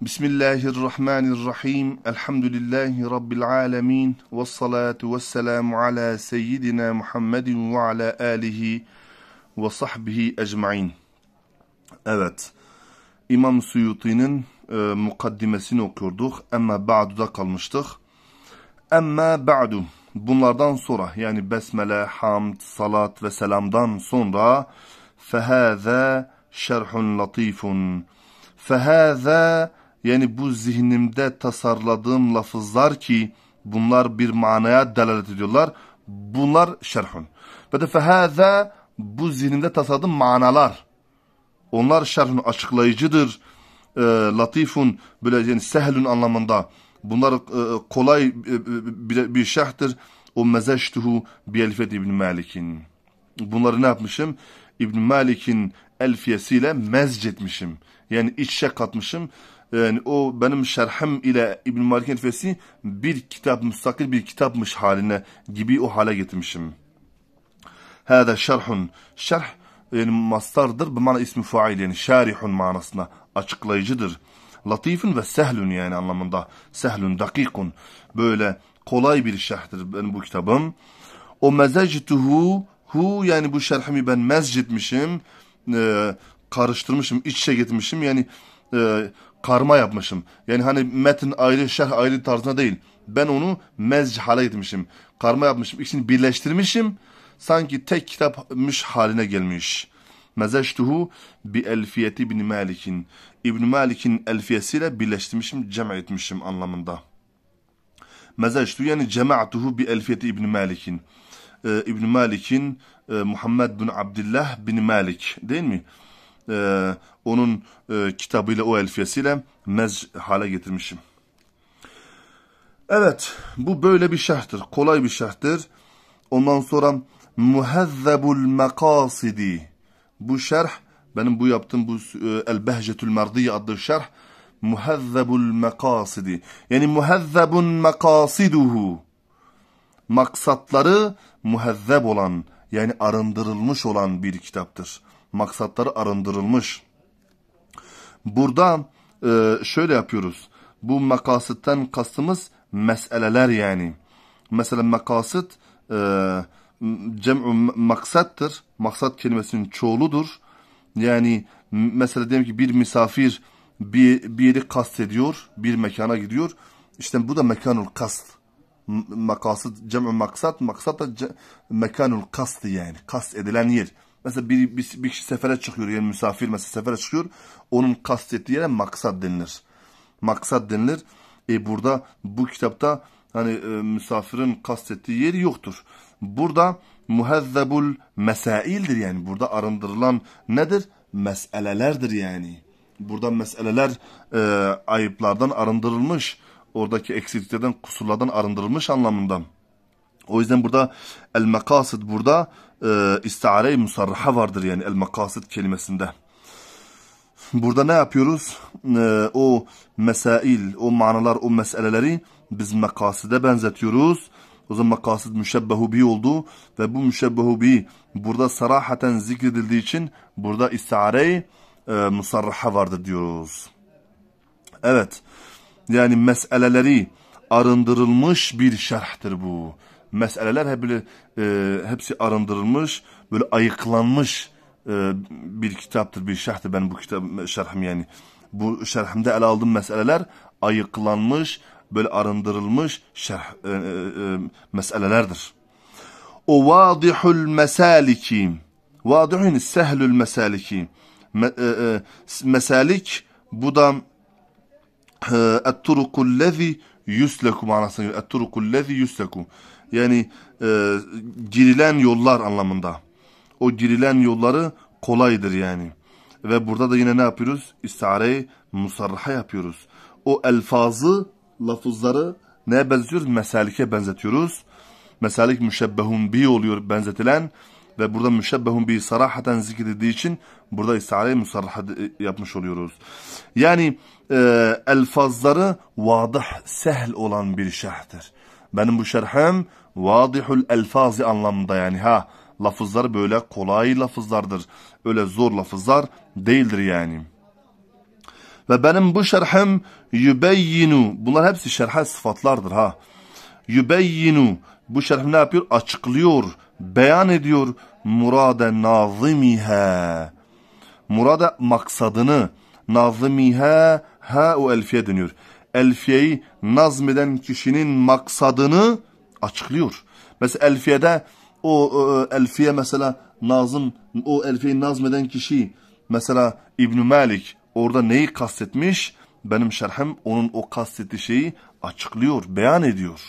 Bismillahirrahmanirrahim. Elhamdülillahi Rabbil alemin. Ve salatu ve selamu ala seyyidina Muhammedin ve ala alihi ve sahbihi ecmain. Evet. İmam Suyuti'nin e, mukaddimesini okuyorduk. Ama ba'du'da kalmıştık. Ama ba'du. Bunlardan sonra yani besmele, hamd, salat ve selamdan sonra fehâzâ şerhun latifun. Fehâzâ yani bu zihnimde tasarladığım lafızlar ki bunlar bir manaya delalet ediyorlar. Bunlar şerhun. Ve de fehâzâ bu zihnimde tasarladığım manalar. Onlar şerhun açıklayıcıdır. E, latifun böyle yani sehlun anlamında. Bunlar e, kolay e, e bir, bir şerhtir. O mezeştuhu bi elfet İbn Malik'in. Bunları ne yapmışım? İbn Malik'in elfiyesiyle mezcetmişim. Yani içe katmışım yani o benim şerhem ile İbn Malik'in fesi bir kitap müstakil bir kitapmış haline gibi o hale getirmişim. Hada şerhun. Şerh yani mastardır. Bu mana ismi fail yani şarihun manasına açıklayıcıdır. Latifun ve sehlun yani anlamında. Sehlun, dakikun. Böyle kolay bir şerhtir benim bu kitabım. O mezectuhu hu yani bu şerhimi ben mezcitmişim. E, karıştırmışım, iç içe gitmişim. Yani e, karma yapmışım. Yani hani metin ayrı, şerh ayrı tarzına değil. Ben onu mezc hale etmişim. Karma yapmışım. İkisini birleştirmişim. Sanki tek kitapmış haline gelmiş. Mezeştuhu bi elfiyeti ibn Malik'in. İbn Malik'in elfiyesiyle birleştirmişim, cem etmişim anlamında. Mezeştu yani cema'tuhu bi elfiyeti İbn Malik'in. Ee, ibn Malik'in e, Muhammed bin Abdullah bin Malik değil mi? e, onun e, kitabıyla o elfiyesiyle mez hale getirmişim. Evet bu böyle bir şerhtir. Kolay bir şerhtir. Ondan sonra muhezzebul mekasidi. Bu şerh benim bu yaptığım bu e, El Behcetül Merdiye adlı şerh muhezzebul mekasidi. Yani muhezzebun mekasiduhu. Maksatları muhezzeb olan yani arındırılmış olan bir kitaptır maksatları arındırılmış. Burada e, şöyle yapıyoruz. Bu makasitten kastımız meseleler yani. Mesela makasit e, cem'u maksattır. Maksat kelimesinin çoğuludur. Yani mesela diyelim ki bir misafir bir, bir yeri kastediyor, bir mekana gidiyor. İşte bu da mekanul kast. Makasıt, cem'u maksat, maksat da mekanul kast yani. Kast edilen yer. Mesela bir, bir, bir kişi sefere çıkıyor yani misafir mesela sefere çıkıyor. Onun kastettiği yere maksat denilir. Maksat denilir. E burada bu kitapta hani e, misafirin kastettiği yeri yoktur. Burada muhezzebul mesaildir yani. Burada arındırılan nedir? Meselelerdir yani. Burada meseleler e, ayıplardan arındırılmış. Oradaki eksikliklerden, kusurlardan arındırılmış anlamında. O yüzden burada el makasid burada e, istiare-i musarraha vardır yani el makasit kelimesinde. Burada ne yapıyoruz? E, o mesail, o manalar, o meseleleri biz makaside benzetiyoruz. O zaman makasid müşebbehu bi oldu ve bu müşebbehu bi burada sarahaten zikredildiği için burada istiare-i e, musarraha vardır diyoruz. Evet. Yani meseleleri arındırılmış bir şerhtir bu meseleler hep böyle, e, hepsi arındırılmış, böyle ayıklanmış e, bir kitaptır, bir şerhtir ben bu kitap şerhim yani. Bu şerhimde ele aldığım meseleler ayıklanmış, böyle arındırılmış şerh e, e, e, meselelerdir. O vadihul mesaliki. Vadihun sehlül mesaliki. mesalik e, e, bu da e, et-turukullezî yüsleku manasına geliyor. Etturukullezi yüsleku. Yani e, girilen yollar anlamında. O girilen yolları kolaydır yani. Ve burada da yine ne yapıyoruz? İstare-i musarraha yapıyoruz. O elfazı, lafızları neye benziyoruz? Mesalike benzetiyoruz. Mesalik müşebbehun bi oluyor benzetilen ve burada müşebbehun bi sarahaten zikredildiği için burada istiareyi musarraha e, yapmış oluyoruz. Yani e, elfazları vadah, sehl olan bir şerhtir. Benim bu şerhem vadihul elfazi anlamında yani ha lafızlar böyle kolay lafızlardır. Öyle zor lafızlar değildir yani. Ve benim bu şerhem yübeyyinu. Bunlar hepsi şerhe sıfatlardır ha. Yübeyyinu. Bu şerh ne yapıyor? Açıklıyor beyan ediyor murade nazimihe. Murada maksadını nazimihe ha'u elfiye deniyor. Elfiyeyi nazmeden kişinin maksadını açıklıyor. Mesela elfiyede o, o elfiye mesela nazım o elfiyeyi nazmeden kişi mesela İbn Malik orada neyi kastetmiş? Benim şerhem onun o kastettiği şeyi açıklıyor, beyan ediyor.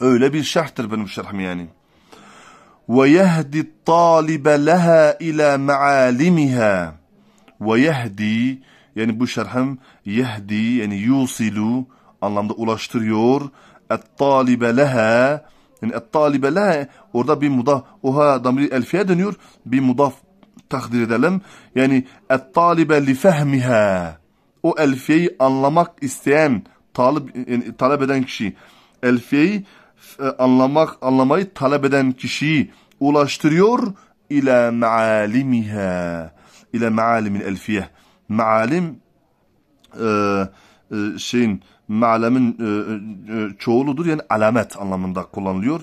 Öyle bir şerhtir benim şerhim yani. وَيَهْدِ الطَّالِبَ لَهَا اِلَى مَعَالِمِهَا وَيَهْدِ yani bu şerhem yehdi yani yusilu anlamda ulaştırıyor. Et-talibe yani et-talibe orada bir mudaf oha damri elfiye dönüyor bir mudaf takdir edelim. Yani et-talibe li fehmiha o elfiyeyi anlamak isteyen talip yani, talep eden kişi elfiyeyi e, anlamak, anlamayı talep eden kişiyi ulaştırıyor ile mealimiha ile mealimin elfiye mealim e, e, şeyin mealemin e, e, çoğuludur yani alamet anlamında kullanılıyor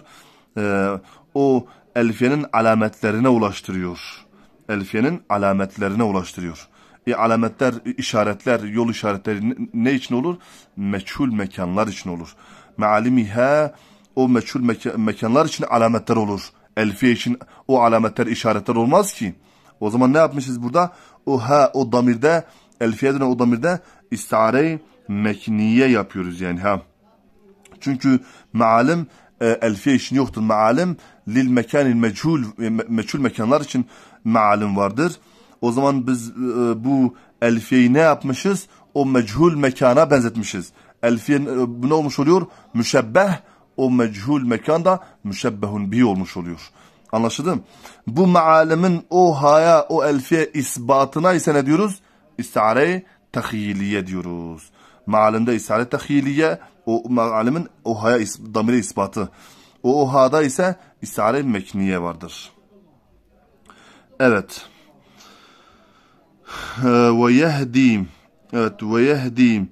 e, o elfiyenin alametlerine ulaştırıyor elfiyenin alametlerine ulaştırıyor e, alametler, işaretler, yol işaretleri ne, için olur? Meçhul mekanlar için olur. Mealimiha o meçhul meka mekanlar için alametler olur. Elfiye için o alametler işaretler olmaz ki. O zaman ne yapmışız burada? O ha o damirde elfiye dönen o damirde istiare mekniye yapıyoruz yani ha. Çünkü maalim e, elfiye için yoktur. Maalim lil mekanil meçhul e, meçhul mekanlar için maalim vardır. O zaman biz e, bu elfiyeyi ne yapmışız? O meçhul mekana benzetmişiz. Elfiye e, bu ne olmuş oluyor? Müşebbeh o meçhul mekanda müşebbehun bi olmuş oluyor. Anlaşıldı mı? Bu mealemin o haya, o elfiye isbatına ise ne diyoruz? İstihare tahiliye diyoruz. Mealimde istihare tahiliye, o mealimin o haya is, damiri isbatı. O ohada ise istihare mekniye vardır. Evet. Ee, ve yehdim. Evet ve yehdim.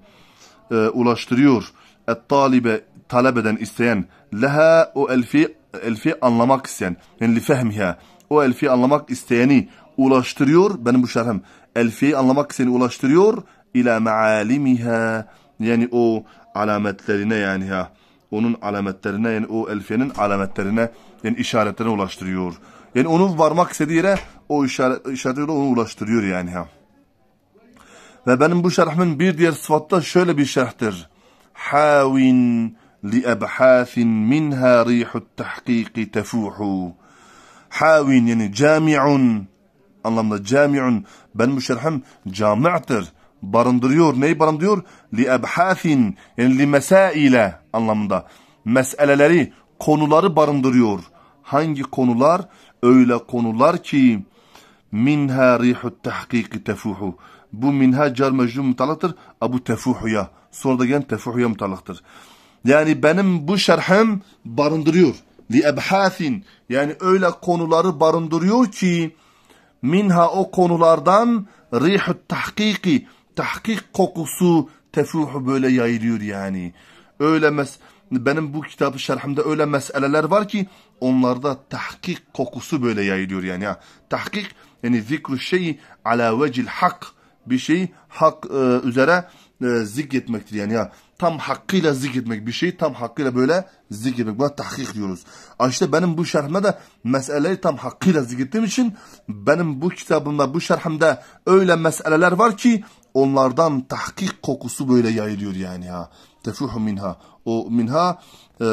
E, ulaştırıyor. Et talibe talep eden, isteyen, leha o elfi, elfi anlamak isteyen, yani li fehmiha, o elfi anlamak isteyeni ulaştırıyor, benim bu şerhim, elfiyi anlamak isteyeni ulaştırıyor, ila mealimiha, yani o alametlerine yani ha, onun alametlerine yani o elfiyenin alametlerine yani işaretlerine ulaştırıyor. Yani onun varmak istediği yere o işaret, işaretle onu ulaştırıyor yani ha. Ve benim bu şerhimin bir diğer sıfatta şöyle bir şerhtir. Havin لأبحاث منها ريح التحقيق تفوح حاو يعني جامع anlamda camiun ben müşerhem cami'tir barındırıyor neyi barındırıyor li ebhasin yani li mesaile anlamında meseleleri konuları barındırıyor hangi konular öyle konular ki minha rihut tahkiki tefuhu bu minha car mecnun mutalaktır abu ya. sonra da gelen ya mutalaktır yani benim bu şerhim barındırıyor. Li ebhasin yani öyle konuları barındırıyor ki minha o konulardan rihut tahkiki tahkik kokusu tefuhu böyle yayılıyor yani. Öyle mes benim bu kitabı şerhimde öyle meseleler var ki onlarda tahkik kokusu böyle yayılıyor yani. Ya. Tahkik yani zikru şeyi ala vecil hak bir şeyi hak e, üzere e, zikretmektir yani ya tam hakkıyla zikretmek. Bir şeyi tam hakkıyla böyle zikretmek. Buna tahkik diyoruz. İşte benim bu şerhimde de meseleleri tam hakkıyla zikrettiğim için benim bu kitabımda, bu şerhimde öyle meseleler var ki onlardan tahkik kokusu böyle yayılıyor yani ha. Tefuhu minha. O minha e,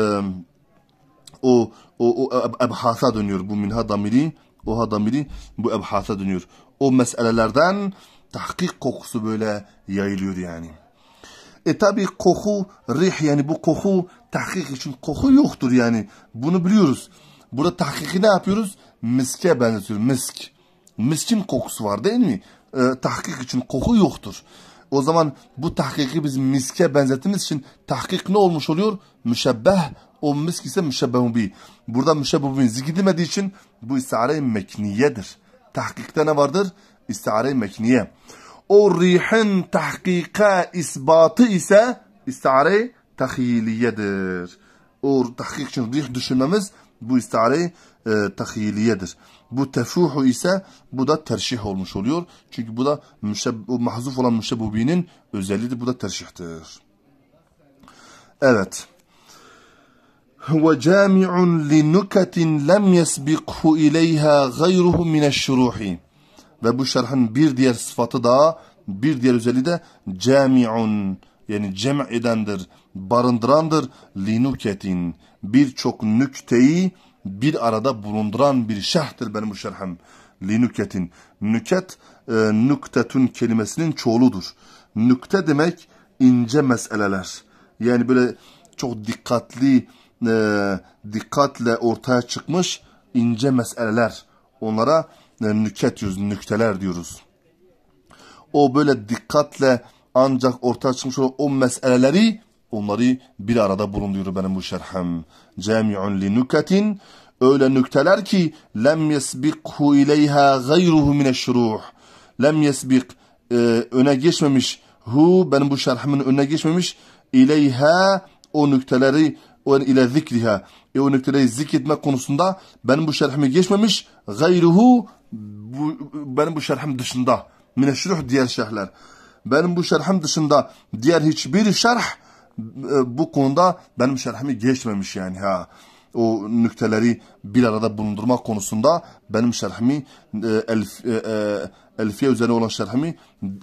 o o, o ebhasa dönüyor. Bu minha damiri, oha damiri bu ebhasa dönüyor. O meselelerden tahkik kokusu böyle yayılıyor yani. E tabi koku, rih yani bu koku tahkik için koku yoktur yani. Bunu biliyoruz. Burada tahkiki ne yapıyoruz? Miske benzetiyor. Misk. Miskin kokusu var değil mi? E, tahkik için koku yoktur. O zaman bu tahkiki biz miske benzettiğimiz için tahkik ne olmuş oluyor? Müşebbeh. O misk ise müşebbehu bi. Burada müşebbehu bi zikidilmediği için bu istihare mekniyedir. Tahkikte ne vardır? İstihare mekniye. O rihin tahkika isbatı ise istare tahiliyedir. O tahkik için rih düşünmemiz bu istare e, tahiliyedir. Bu tefruhu ise bu da terşih olmuş oluyor. Çünkü bu da müşeb, mahzuf olan müşebbubinin özelliğidir. Bu da terşihtir. Evet. Ve cami'un li nuketin lem yesbikhu ileyha gayruhu mineşşuruhi. Ve bu şerhin bir diğer sıfatı da bir diğer özelliği de camiun yani cem edendir, barındırandır linuketin. Birçok nükteyi bir arada bulunduran bir şerhtir benim bu şerhem. Linuketin. Nüket e, nüktetun kelimesinin çoğuludur. Nükte demek ince meseleler. Yani böyle çok dikkatli e, dikkatle ortaya çıkmış ince meseleler. Onlara yani nüket diyoruz, nükteler diyoruz. O böyle dikkatle ancak ortaya çıkmış olan o meseleleri onları bir arada bulunduruyor benim bu şerhem. Cemi'un li nüketin öyle nükteler ki lem yesbikhu ileyha gayruhu mineşşuruh. Lem yesbik e, öne geçmemiş hu benim bu şerhimin önüne geçmemiş ileyha o nükteleri o ile zikriha e o nükteleri zikretme konusunda benim bu şerhimi geçmemiş gayruhu bu, benim bu şerhim dışında. Mineşruh diğer şerhler. Benim bu şerhim dışında diğer hiçbir şerh e, bu konuda benim şerhimi geçmemiş yani ha. O nükteleri bir arada bulundurma konusunda benim şerhimi e, elf, e, elfiye üzerine olan şerhimi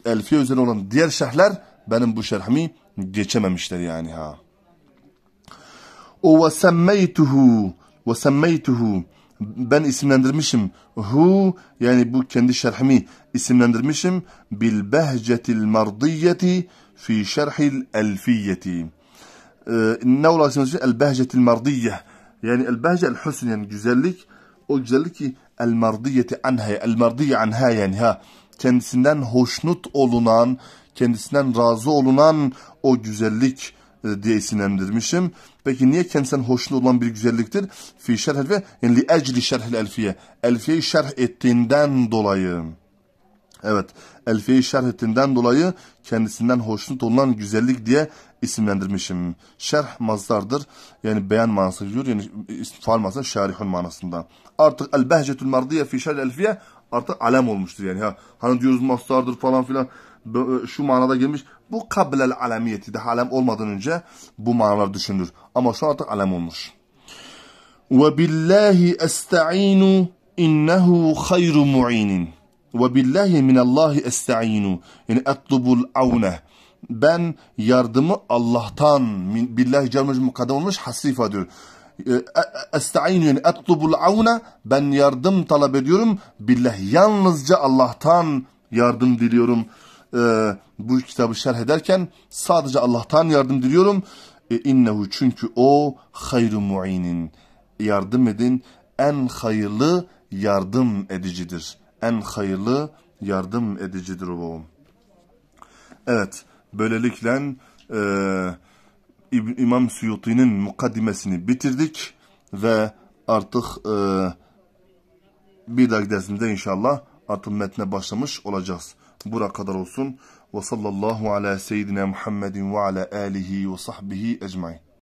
elfiye üzerine olan diğer şerhler benim bu şerhimi geçememişler yani ha. O ve semmeytuhu ve semmeytuhu ben isimlendirmişim. Hu yani bu kendi şerhimi isimlendirmişim. Bil behcetil mardiyeti fi şerhil elfiyeti. Ee, ne olarak isimlendirmişim? El behcetil mardiye. Yani el behce el husn yani güzellik. O güzellik ki el mardiyeti anha. El mardiye anha yani ha. Kendisinden hoşnut olunan, kendisinden razı olunan o güzellik diye isimlendirmişim. Peki niye kendisinden hoşnut olan bir güzelliktir? Fi şerh ve yani li ecli şerhil elfiye. Elfiyeyi şerh ettiğinden dolayı. Evet, elfiyeyi şerh ettiğinden dolayı kendisinden hoşnut olan güzellik diye isimlendirmişim. Şerh mazdardır. Yani beyan manası diyor. Yani faal manası şarihun manasında. Artık el behcetül mardiye fi şerh elfiye artık alem olmuştur yani. Ha, hani diyoruz mazdardır falan filan. E, şu manada gelmiş. Bu kabilel alemiyeti. de alem olmadan önce bu manalar düşünür Ama şu an artık alem olmuş. Ve billahi esta'inu innehu hayru mu'inin. Ve billahi minallahi esta'inu. Yani etlubul avne. Ben yardımı Allah'tan. Billahi cermiş mukaddem olmuş. Hasifa diyor e, e, esta'inu yani etlubul avne ben yardım talep ediyorum billah yalnızca Allah'tan yardım diliyorum e, bu kitabı şerh ederken sadece Allah'tan yardım diliyorum. E, innehu çünkü o hayru muinin. Yardım edin. En hayırlı yardım edicidir. En hayırlı yardım edicidir o. Evet. Böylelikle e, İmam Suyuti'nin mukaddimesini bitirdik ve artık e, bir dahaki dersimizde inşallah artık metne başlamış olacağız. Bura kadar olsun. Ve sallallahu ala seyyidina Muhammedin ve ala alihi ve sahbihi ecmain.